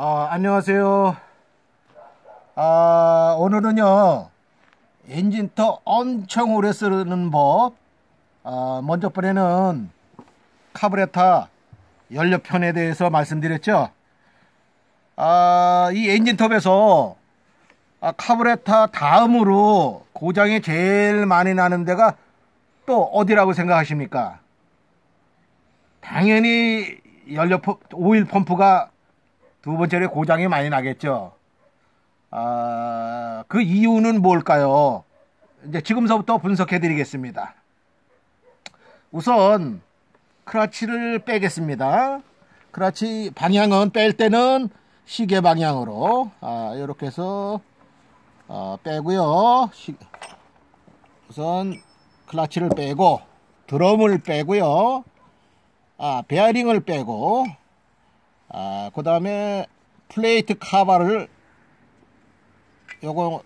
아, 안녕하세요. 아, 오늘은요, 엔진터 엄청 오래 쓰는 법. 아, 먼저 번에는 카브레타 연료편에 대해서 말씀드렸죠. 아, 이 엔진톱에서 아, 카브레타 다음으로 고장이 제일 많이 나는 데가 또 어디라고 생각하십니까? 당연히 연료 오일 펌프가 두 번째로 고장이 많이 나겠죠. 아, 그 이유는 뭘까요? 이제 지금서부터 분석해 드리겠습니다. 우선 크라치를 빼겠습니다. 크라치 방향은 뺄 때는 시계 방향으로 아, 이렇게 해서 아, 빼고요. 시, 우선 클라치를 빼고 드럼을 빼고요. 아, 베어링을 빼고 아, 그 다음에 플레이트 카바를 요거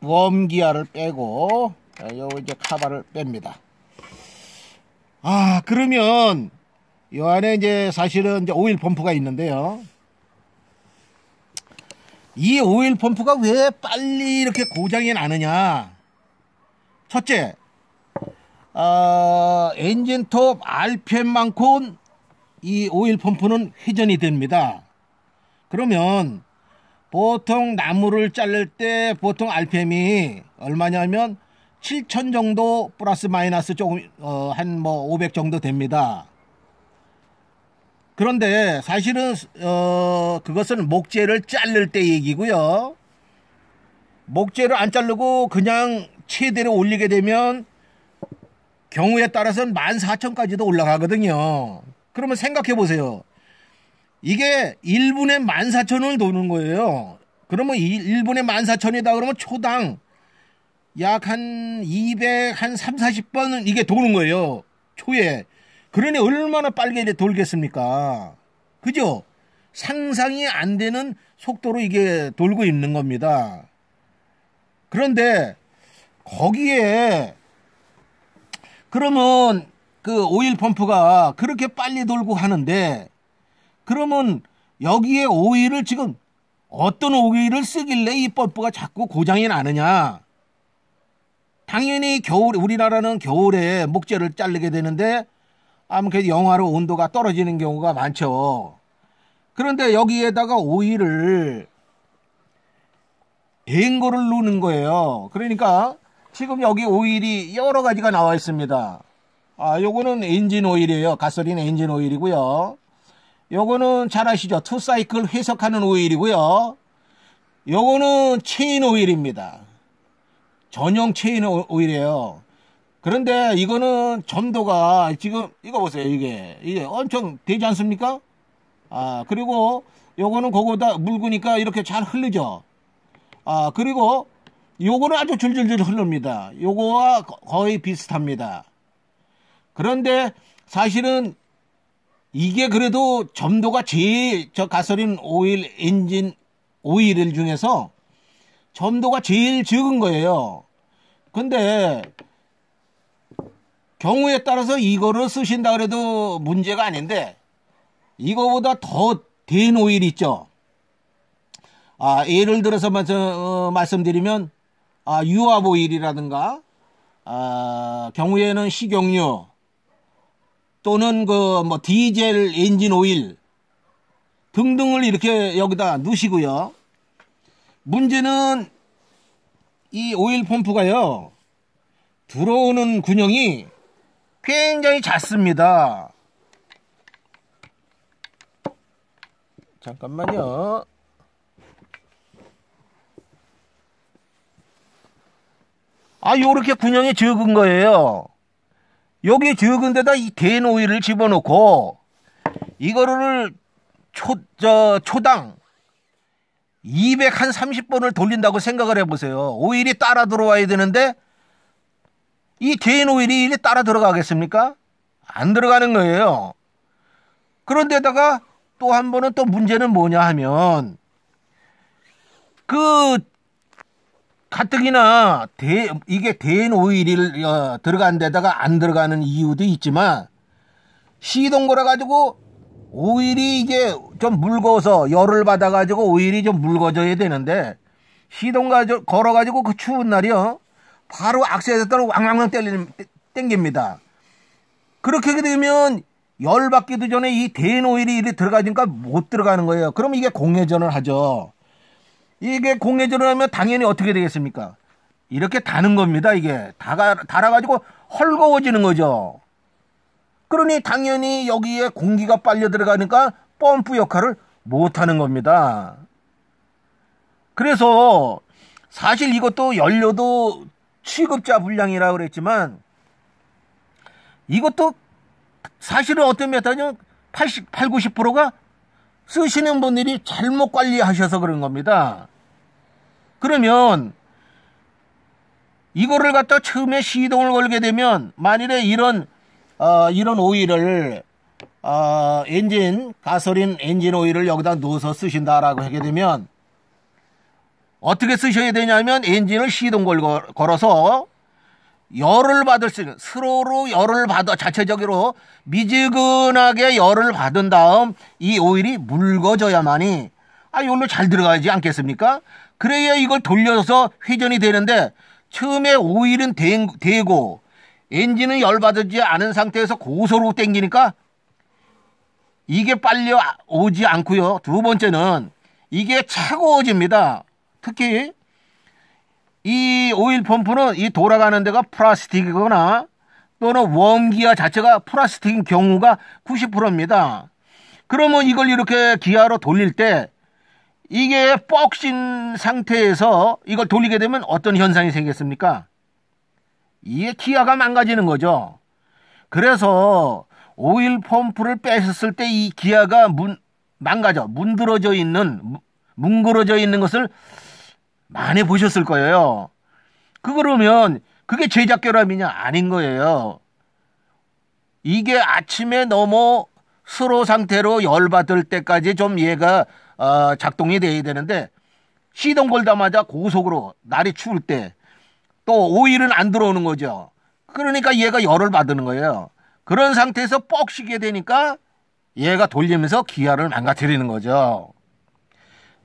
웜기아를 빼고 아, 요 이제 카바를 뺍니다. 아 그러면 요 안에 이제 사실은 이제 오일 펌프가 있는데요. 이 오일 펌프가 왜 빨리 이렇게 고장이 나느냐? 첫째, 어, 아, 엔진톱 RPM 만큼 이 오일 펌프는 회전이 됩니다. 그러면 보통 나무를 자를 때 보통 RPM이 얼마냐면 7천 정도 플러스 마이너스 조금 어, 한 뭐 500 정도 됩니다. 그런데 사실은 어, 그것은 목재를 자를 때 얘기고요. 목재를 안 자르고 그냥 최대로 올리게 되면 경우에 따라서는 14,000까지도 올라가거든요. 그러면 생각해 보세요. 이게 1분에 14,000원을 도는 거예요. 그러면 1분에 14,000원이다 그러면 초당 약 한 200, 한 3, 40번은 이게 도는 거예요. 초에. 그러니 얼마나 빨리 돌겠습니까? 그죠? 상상이 안 되는 속도로 이게 돌고 있는 겁니다. 그런데 거기에 그러면 그 오일 펌프가 그렇게 빨리 돌고 하는데 그러면 여기에 오일을 지금 어떤 오일을 쓰길래 이 펌프가 자꾸 고장이 나느냐? 당연히 겨울 우리나라는 겨울에 목재를 자르게 되는데 아무래도 영하로 온도가 떨어지는 경우가 많죠. 그런데 여기에다가 오일을 앵거를 누는 거예요. 그러니까 지금 여기 오일이 여러 가지가 나와 있습니다. 아, 요거는 엔진 오일이에요. 가솔린 엔진 오일이고요. 요거는 잘 아시죠? 투사이클 회석하는 오일이고요. 요거는 체인 오일입니다. 전용 체인 오일이에요. 그런데 이거는 점도가 지금 이거 보세요. 이게 이게 엄청 되지 않습니까? 아, 그리고 요거는 그거다 묽으니까 이렇게 잘 흐르죠. 아, 그리고 요거는 아주 줄줄줄 흐릅니다. 요거와 거의 비슷합니다. 그런데 사실은 이게 그래도 점도가 제일 저 가솔린 오일 엔진 오일 을 중에서 점도가 제일 적은 거예요. 근데 경우에 따라서 이거를 쓰신다 그래도 문제가 아닌데 이거보다 더 된 오일 있죠. 아, 예를 들어서 어, 말씀드리면 아, 유아 오일이라든가 아, 경우에는 식용유 또는 그 뭐 디젤 엔진 오일 등등을 이렇게 여기다 넣으시고요. 문제는 이 오일 펌프가요. 들어오는 군형이 굉장히 작습니다. 잠깐만요. 아, 요렇게 군형이 적은 거예요. 여기 적은 데다 이 대노이를 집어넣고 이거를 초, 저, 초당 230번을 돌린다고 생각을 해보세요. 오일이 따라 들어와야 되는데 이 개인 오일이 일이 따라 들어가겠습니까? 안 들어가는 거예요. 그런데다가 또 한 번은 또 문제는 뭐냐 하면 그 가뜩이나 대, 이게 대인 오일이 어, 들어간 데다가 안 들어가는 이유도 있지만 시동걸어 가지고 오일이 이게 좀 묽어서 열을 받아 가지고 오일이 좀 묽어져야 되는데 시동 가져, 걸어 가지고 그 추운 날이요 바로 악셀에 따라 왕왕왕 때리는 땡깁니다. 그렇게 되면 열 받기도 전에 이 대인 오일이 들어가니까 못 들어가는 거예요. 그럼 이게 공회전을 하죠. 이게 공예제로 하면 당연히 어떻게 되겠습니까? 이렇게 다는 겁니다. 이게 다가 달아가지고 헐거워지는 거죠. 그러니 당연히 여기에 공기가 빨려 들어가니까 펌프 역할을 못 하는 겁니다. 그래서 사실 이것도 연료도 취급자 불량이라 고 그랬지만 이것도 사실은 어떤 면에서는 80, 8, 90%가 쓰시는 분들이 잘못 관리하셔서 그런 겁니다. 그러면 이거를 갖다 처음에 시동을 걸게 되면 만일에 이런 어, 이런 오일을 어, 엔진 가솔린 엔진 오일을 여기다 넣어서 쓰신다라고 하게 되면 어떻게 쓰셔야 되냐면 엔진을 시동 걸, 걸어서 열을 받을 수 있는 스로로 열을 받아 자체적으로 미지근하게 열을 받은 다음 이 오일이 묽어져야만이 아이걸로잘 들어가지 않겠습니까? 그래야 이걸 돌려서 회전이 되는데 처음에 오일은 되, 되고 엔진은 열받지 않은 상태에서 고소로 땡기니까 이게 빨리 오지 않고요. 두 번째는 이게 차고워집니다 특히 이 오일 펌프는 이 돌아가는 데가 플라스틱이거나 또는 웜기아 자체가 플라스틱인 경우가 90%입니다. 그러면 이걸 이렇게 기아로 돌릴 때 이게 뻑신 상태에서 이걸 돌리게 되면 어떤 현상이 생겼습니까? 이게 기아가 망가지는 거죠. 그래서 오일 펌프를 빼었을때 이 기아가 문, 망가져, 문드러져 있는, 뭉그러져 있는 것을 많이 보셨을 거예요. 그 그러면 그게 제작결함이냐? 아닌 거예요. 이게 아침에 넘어 서로 상태로 열받을 때까지 좀 얘가 어, 작동이 돼야 되는데 시동 걸다마자 고속으로 날이 추울 때 또 오일은 안 들어오는 거죠. 그러니까 얘가 열을 받는 거예요. 그런 상태에서 뻑 쉬게 되니까 얘가 돌리면서 기아를 망가뜨리는 거죠.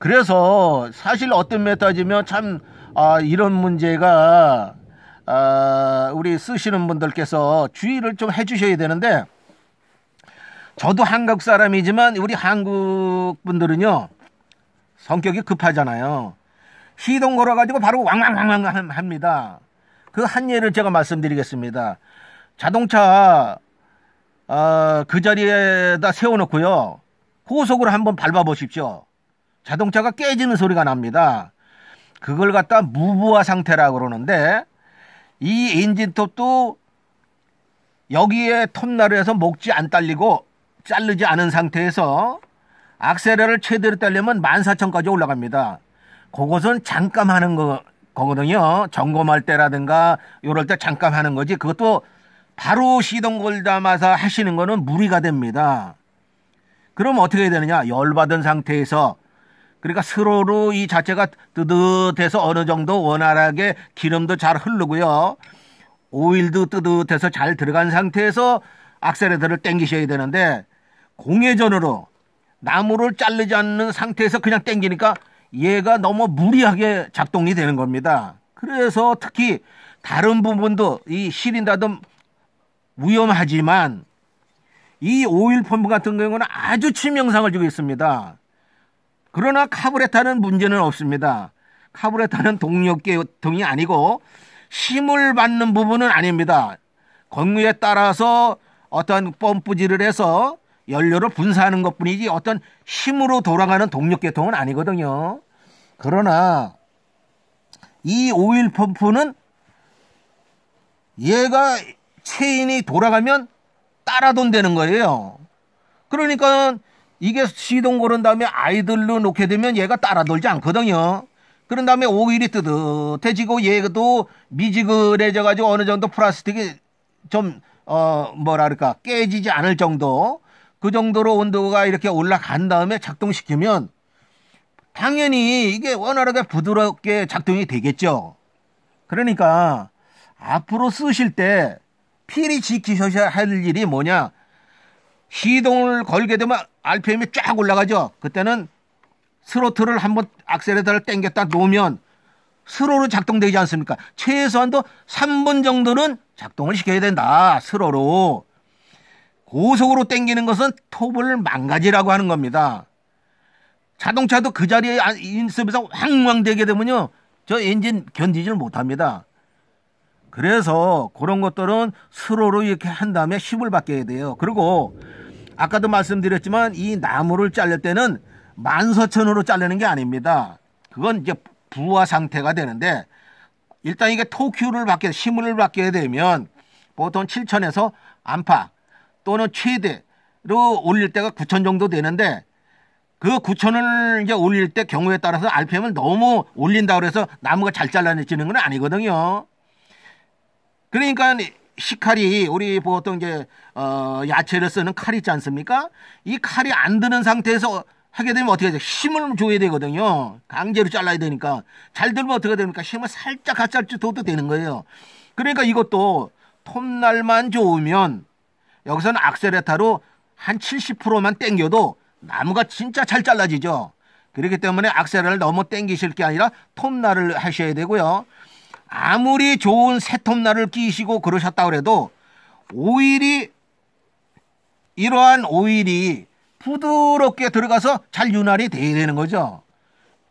그래서 사실 어떤 면 따지면 참 아, 이런 문제가 아, 우리 쓰시는 분들께서 주의를 좀 해주셔야 되는데 저도 한국 사람이지만 우리 한국 분들은요 성격이 급하잖아요. 시동 걸어가지고 바로 왕왕왕왕 합니다. 그 한 예를 제가 말씀드리겠습니다. 자동차 어, 그 자리에다 세워놓고요. 고속으로 한번 밟아보십시오. 자동차가 깨지는 소리가 납니다. 그걸 갖다 무부화 상태라고 그러는데 이 엔진톱도 여기에 톱나루에서 목지 안 딸리고 자르지 않은 상태에서 악셀러를 최대로 딸려면 14,000까지 올라갑니다. 그것은 잠깐 하는 거, 거든요 점검할 때라든가 이럴 때 잠깐 하는 거지 그것도 바로 시동 걸담아서 하시는 거는 무리가 됩니다. 그럼 어떻게 되느냐? 열받은 상태에서 그러니까 스로로 이 자체가 뜨뜻해서 어느 정도 원활하게 기름도 잘 흐르고요. 오일도 뜨뜻해서 잘 들어간 상태에서 악셀레터를 땡기셔야 되는데 공회전으로 나무를 자르지 않는 상태에서 그냥 땡기니까 얘가 너무 무리하게 작동이 되는 겁니다. 그래서 특히 다른 부분도 이 실린다듬 위험하지만 이 오일 펌프 같은 경우는 아주 치명상을 주고 있습니다. 그러나 카브레타는 문제는 없습니다. 카브레타는 동력계통이 아니고 힘을 받는 부분은 아닙니다. 건유에 따라서 어떤 펌프질을 해서 연료를 분사하는 것 뿐이지 어떤 힘으로 돌아가는 동력계통은 아니거든요. 그러나 이 오일 펌프는 얘가 체인이 돌아가면 따라 돈되는 거예요. 그러니까 이게 시동 걸은 다음에 아이들로 놓게 되면 얘가 따라돌지 않거든요. 그런 다음에 오일이 뜨듯해지고 얘도 미지근해져가지고 어느 정도 플라스틱이 좀, 어, 뭐랄까, 깨지지 않을 정도 그 정도로 온도가 이렇게 올라간 다음에 작동시키면 당연히 이게 원활하게 부드럽게 작동이 되겠죠. 그러니까 앞으로 쓰실 때 필히 지키셔야 할 일이 뭐냐? 시동을 걸게 되면 RPM이 쫙 올라가죠. 그때는 스로틀을 한번 악셀레터를 당겼다 놓으면 스로로 작동되지 않습니까? 최소한도 3분 정도는 작동을 시켜야 된다. 스로로. 고속으로 당기는 것은 톱을 망가지라고 하는 겁니다. 자동차도 그 자리에 아, 인습에서 왕왕 대게 되면요. 저 엔진 견디질 못합니다. 그래서 그런 것들은 스로로 이렇게 한 다음에 힘을 받게 돼요. 그리고 아까도 말씀드렸지만 이 나무를 자를 때는 만서천으로 자르는 게 아닙니다. 그건 이제 부화 상태가 되는데 일단 이게 토큐를 받게 심을 받게 되면 보통 7천에서 안팎 또는 최대로 올릴 때가 9천 정도 되는데 그 9천을 이제 올릴 때 경우에 따라서 RPM을 너무 올린다 그래서 나무가 잘 잘라내지는 건 아니거든요. 그러니까 시칼이 우리 보통 뭐 이제 어, 야채를 쓰는 칼 있지 않습니까? 이 칼이 안 드는 상태에서 하게 되면 어떻게 되죠? 힘을 줘야 되거든요. 강제로 잘라야 되니까. 잘 들면 어떻게 됩니까? 힘을 살짝 가 같이 둬도 되는 거예요. 그러니까 이것도 톱날만 좋으면 여기서는 악셀레타로한 70%만 땡겨도 나무가 진짜 잘 잘라지죠. 그렇기 때문에 악셀을 너무 땡기실 게 아니라 톱날을 하셔야 되고요. 아무리 좋은 새톱날을 끼시고 그러셨다그래도 오일이 이러한 오일이 부드럽게 들어가서 잘 윤활이 돼야 되는 거죠.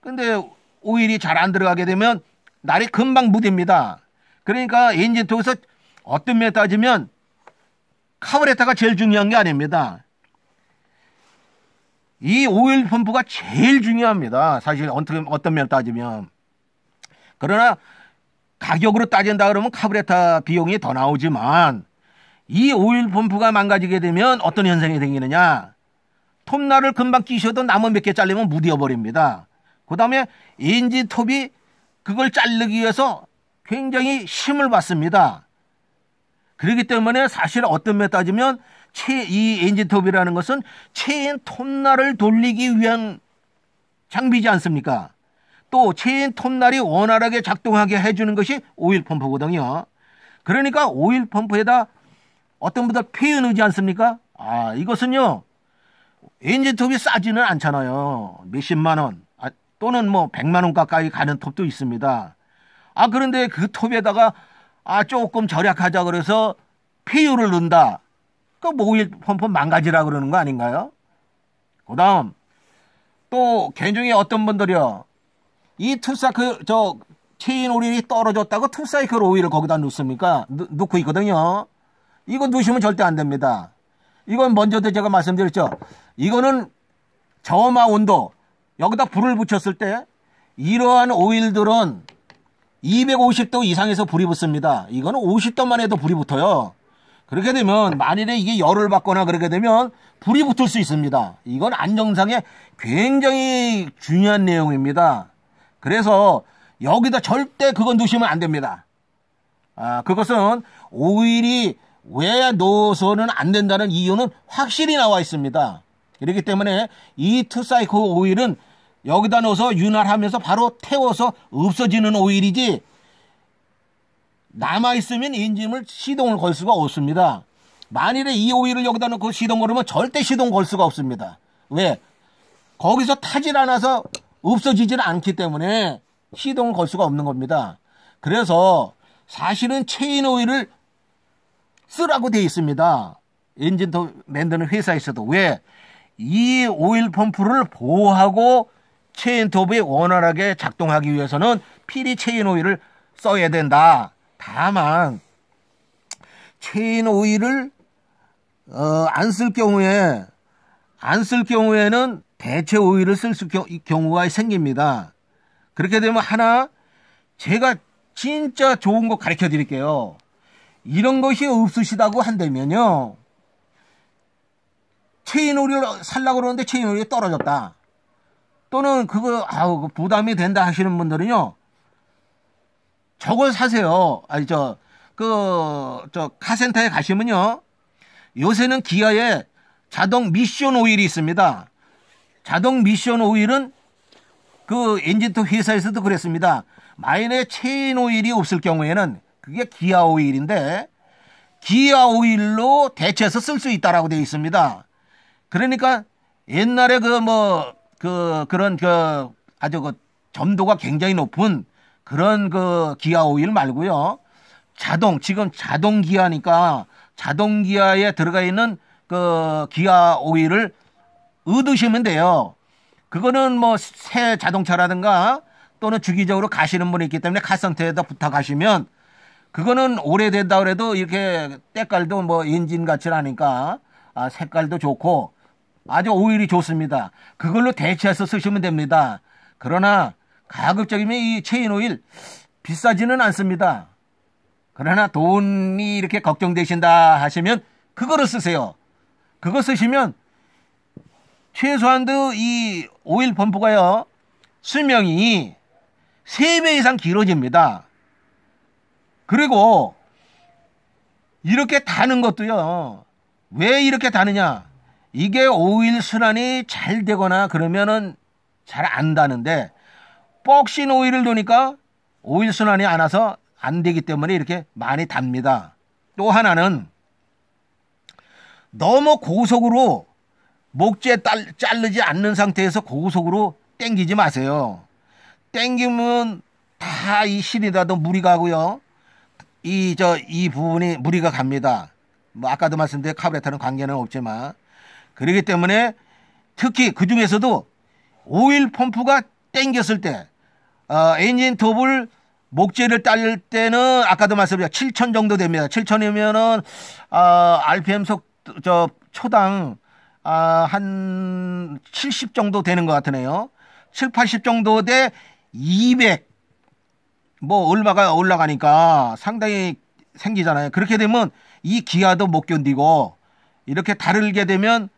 근데 오일이 잘 안 들어가게 되면 날이 금방 무딥니다. 그러니까 엔진 쪽에서 어떤 면에 따지면 카브레타가 제일 중요한 게 아닙니다. 이 오일 펌프가 제일 중요합니다. 사실 어떤, 어떤 면에 따지면. 그러나 가격으로 따진다 그러면 카브레타 비용이 더 나오지만 이 오일 펌프가 망가지게 되면 어떤 현상이 생기느냐 톱날을 금방 끼셔도 나무 몇 개 잘리면 무뎌버립니다그 다음에 엔진 톱이 그걸 자르기 위해서 굉장히 힘을 받습니다 그렇기 때문에 사실 어떤 면 따지면 이 엔진톱이라는 것은 체인 톱날을 돌리기 위한 장비지 않습니까? 또 체인 톱날이 원활하게 작동하게 해주는 것이 오일 펌프거든요. 그러니까 오일 펌프에다 어떤 분들 폐유 넣지 않습니까? 아 이것은요 엔진 톱이 싸지는 않잖아요. 몇십만 원 아, 또는 뭐 백만 원 가까이 가는 톱도 있습니다. 아 그런데 그 톱에다가 아 조금 절약하자 그래서 폐유를 넣는다. 그 모일 펌프 망가지라 그러는 거 아닌가요? 그 다음 또 개중에 어떤 분들이요 이투싸 그저 체인 오일이 떨어졌다고 투사이클 오일을 거기다 놓습니까놓고 있거든요. 이거 넣으시면 절대 안 됩니다. 이건 먼저도 제가 말씀드렸죠. 이거는 저마 온도, 여기다 불을 붙였을 때 이러한 오일들은 250도 이상에서 불이 붙습니다. 이거는 50도만 해도 불이 붙어요. 그렇게 되면 만일에 이게 열을 받거나 그렇게 되면 불이 붙을 수 있습니다. 이건 안정상에 굉장히 중요한 내용입니다. 그래서 여기다 절대 그건 두시면 안 됩니다. 아, 그것은 오일이 왜 넣어서는 안 된다는 이유는 확실히 나와 있습니다. 그렇기 때문에 이 투사이코 오일은 여기다 넣어서 윤활하면서 바로 태워서 없어지는 오일이지 남아있으면 엔진을 시동을 걸 수가 없습니다. 만일에 이 오일을 여기다 놓고 시동 걸으면 절대 시동 걸 수가 없습니다. 왜? 거기서 타질 않아서 없어지지는 않기 때문에 시동을 걸 수가 없는 겁니다. 그래서 사실은 체인 오일을 쓰라고 되어 있습니다. 엔진 만드는 회사에서도 왜 이 오일 펌프를 보호하고 체인 톱이 원활하게 작동하기 위해서는 필히 체인 오일을 써야 된다. 다만 체인 오일을 어, 안 쓸 경우에 안 쓸 경우에는 대체 오일을 쓸 수 경우가 생깁니다. 그렇게 되면 하나 제가 진짜 좋은 거 가르쳐 드릴게요. 이런 것이 없으시다고 한다면요. 체인 오일을 살라고 그러는데 체인 오일이 떨어졌다. 또는 그거 아우 그 부담이 된다 하시는 분들은요. 저걸 사세요. 아니 저 그저 그, 카센터에 가시면요. 요새는 기아에 자동 미션 오일이 있습니다. 자동 미션 오일은 그 엔진톱 회사에서도 그랬습니다. 마인의 체인 오일이 없을 경우에는 그게 기아 오일인데 기아 오일로 대체해서 쓸 수 있다라고 되어 있습니다. 그러니까 옛날에 그그뭐그 뭐 그, 그런 그 아주 그 점도가 굉장히 높은 그런 그 기아 오일 말고요. 자동 지금 자동 기아니까 자동 기아에 들어가 있는 그 기아 오일을 얻으시면 돼요. 그거는 뭐 새 자동차라든가 또는 주기적으로 가시는 분이 있기 때문에 카센터에다 부탁하시면 그거는 오래된다 그래도 이렇게 때깔도 뭐 인진 같이 나니까 아, 색깔도 좋고 아주 오일이 좋습니다. 그걸로 대체해서 쓰시면 됩니다. 그러나 가급적이면 이 체인 오일 비싸지는 않습니다. 그러나 돈이 이렇게 걱정되신다 하시면 그거를 쓰세요. 그거 쓰시면 최소한도 이 오일 펌프가요, 수명이 3배 이상 길어집니다. 그리고 이렇게 다는 것도요, 왜 이렇게 다느냐? 이게 오일 순환이 잘 되거나 그러면은 잘 안 다는데, 뻑신 오일을 도니까 오일 순환이 안 와서 안 되기 때문에 이렇게 많이 답니다. 또 하나는 너무 고속으로 목재 딸, 자르지 않는 상태에서 고속으로 땡기지 마세요. 땡기면 다 이 실이라도 무리 가고요. 이, 저, 이 부분이 무리가 갑니다. 뭐, 아까도 말씀드린 카브레타는 관계는 없지만. 그러기 때문에 특히 그 중에서도 오일 펌프가 땡겼을 때, 어, 엔진 톱을 목재를 딸릴 때는 아까도 말씀드렸죠. 7 0 0 0 정도 됩니다. 7 0 0 0이면은 어, RPM 속, 저, 초당 아, 한 70 정도 되는 것 같으네요. 7, 80 정도 대 200. 뭐 얼마가 올라가니까 상당히 생기잖아요. 그렇게 되면 이 기아도 못 견디고 이렇게 다르게 되면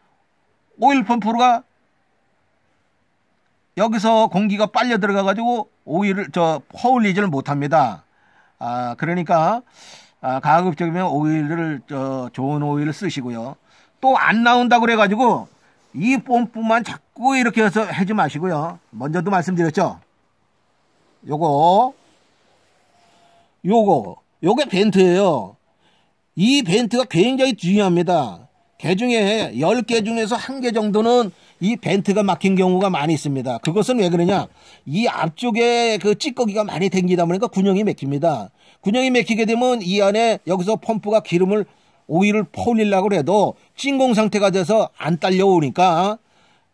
오일 펌프가 여기서 공기가 빨려 들어가 가지고 오일을 저 허울리지를 못합니다. 아 그러니까 아, 가급적이면 오일을 저 좋은 오일을 쓰시고요. 또안 나온다 그래가지고 이 뽐뿌만 자꾸 이렇게 해서 해지 마시고요. 먼저도 말씀드렸죠. 요거 요거 요게 벤트예요. 이 벤트가 굉장히 중요합니다. 개 중에 10개 중에서 한 개 정도는 이 벤트가 막힌 경우가 많이 있습니다. 그것은 왜 그러냐? 이 앞쪽에 그 찌꺼기가 많이 댕기다 보니까 군형이 맥힙니다. 군형이 맥히게 되면 이 안에 여기서 펌프가 기름을 오일을 퍼올리려고 해도 찐공 상태가 돼서 안 딸려오니까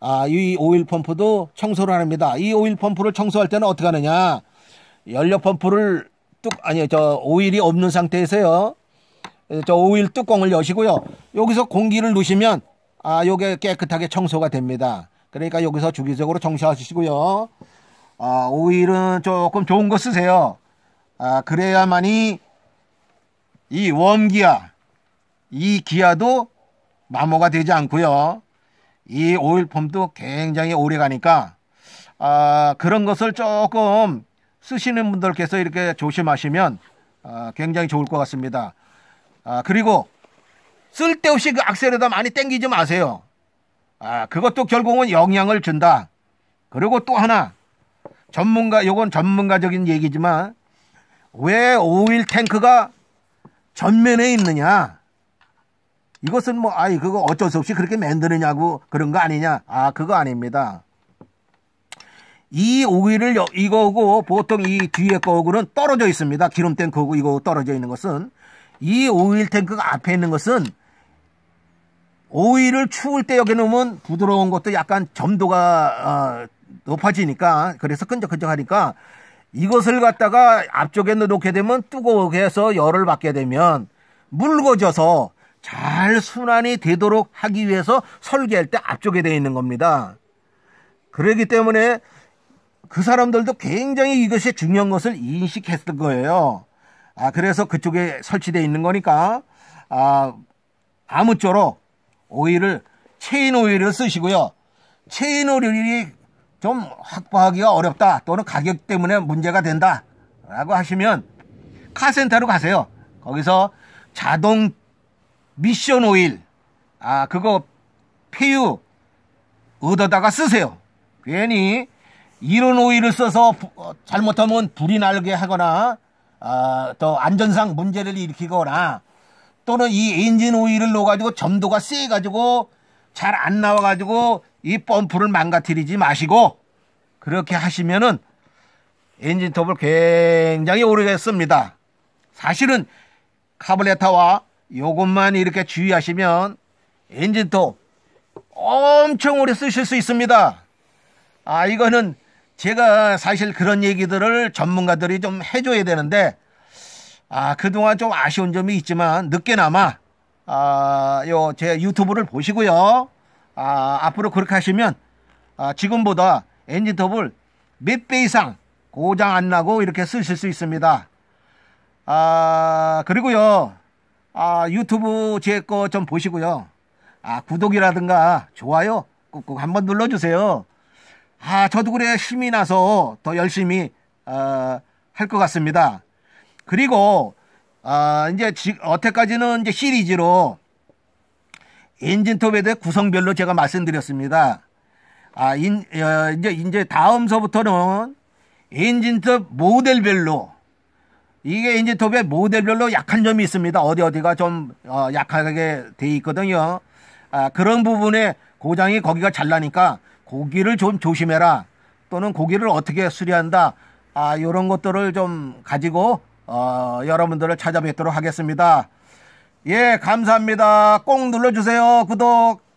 아, 이 오일 펌프도 청소를 합니다. 이 오일 펌프를 청소할 때는 어떻게 하느냐? 연료 펌프를 뚝 아니 저 오일이 없는 상태에서요. 저 오일 뚜껑을 여시고요. 여기서 공기를 넣으시면 아, 요게 깨끗하게 청소가 됩니다. 그러니까 여기서 주기적으로 청소하시고요. 아, 오일은 조금 좋은 거 쓰세요. 아, 그래야만이 이원기야 이 기아도 마모가 되지 않고요. 이오일펌도 굉장히 오래 가니까 아, 그런 것을 조금 쓰시는 분들께서 이렇게 조심하시면 아, 굉장히 좋을 것 같습니다. 아, 그리고 쓸데없이 그 악셀에다 많이 땡기지 마세요. 아, 그것도 결국은 영향을 준다. 그리고 또 하나 전문가 요건 전문가적인 얘기지만 왜 오일 탱크가 전면에 있느냐? 이것은 뭐 아이 그거 어쩔 수 없이 그렇게 만드느냐고 그런 거 아니냐 아 그거 아닙니다 이 오이를 이거고 보통 이 뒤에 거하고는 떨어져 있습니다 기름 탱크고 이거 떨어져 있는 것은 이 오일 탱크가 앞에 있는 것은 오일을 추울 때 여기 놓으면 부드러운 것도 약간 점도가 어, 높아지니까 그래서 끈적끈적하니까 이것을 갖다가 앞쪽에 놓게 되면 뜨거워 해서 열을 받게 되면 물거져서 잘 순환이 되도록 하기 위해서 설계할 때 앞쪽에 되어 있는 겁니다. 그러기 때문에 그 사람들도 굉장히 이것이 중요한 것을 인식했을 거예요. 아, 그래서 그쪽에 설치되어 있는 거니까, 아, 아무쪼록 오일을, 체인 오일을 쓰시고요. 체인 오일이 좀 확보하기가 어렵다 또는 가격 때문에 문제가 된다 라고 하시면 카센터로 가세요. 거기서 자동 미션 오일 아 그거 폐유 얻어다가 쓰세요. 괜히 이런 오일을 써서 부, 어, 잘못하면 불이 날게 하거나 어, 아, 또 안전상 문제를 일으키거나 또는 이 엔진 오일을 넣어가지고 점도가 세가지고 잘 안 나와가지고 이 펌프를 망가뜨리지 마시고 그렇게 하시면은 엔진톱을 굉장히 오래 씁니다. 사실은 카블레타와 요것만 이렇게 주의하시면 엔진톱 엄청 오래 쓰실 수 있습니다. 아 이거는 제가 사실 그런 얘기들을 전문가들이 좀 해줘야 되는데 아 그동안 좀 아쉬운 점이 있지만 늦게나마 아요 제 유튜브를 보시고요 아 앞으로 그렇게 하시면 아, 지금보다 엔진톱을 몇 배 이상 고장 안 나고 이렇게 쓰실 수 있습니다. 아 그리고요 아, 유튜브 제 거 좀 보시고요. 아, 구독이라든가 좋아요 꼭꾹 한번 눌러주세요. 아, 저도 그래 힘이 나서 더 열심히 어, 할 것 같습니다. 그리고 아, 이제 지, 어태까지는 이제 시리즈로 엔진톱에 대해 구성별로 제가 말씀드렸습니다. 아, 인, 어, 이제 이제 다음서부터는 엔진톱 모델별로 이게 이제 도배 모델별로 약한 점이 있습니다. 어디 어디가 좀 어, 약하게 돼 있거든요. 아, 그런 부분에 고장이 거기가 잘나니까 고기를 좀 조심해라. 또는 고기를 어떻게 수리한다. 아, 요런 것들을 좀 가지고 어, 여러분들을 찾아뵙도록 하겠습니다. 예, 감사합니다. 꼭 눌러주세요. 구독.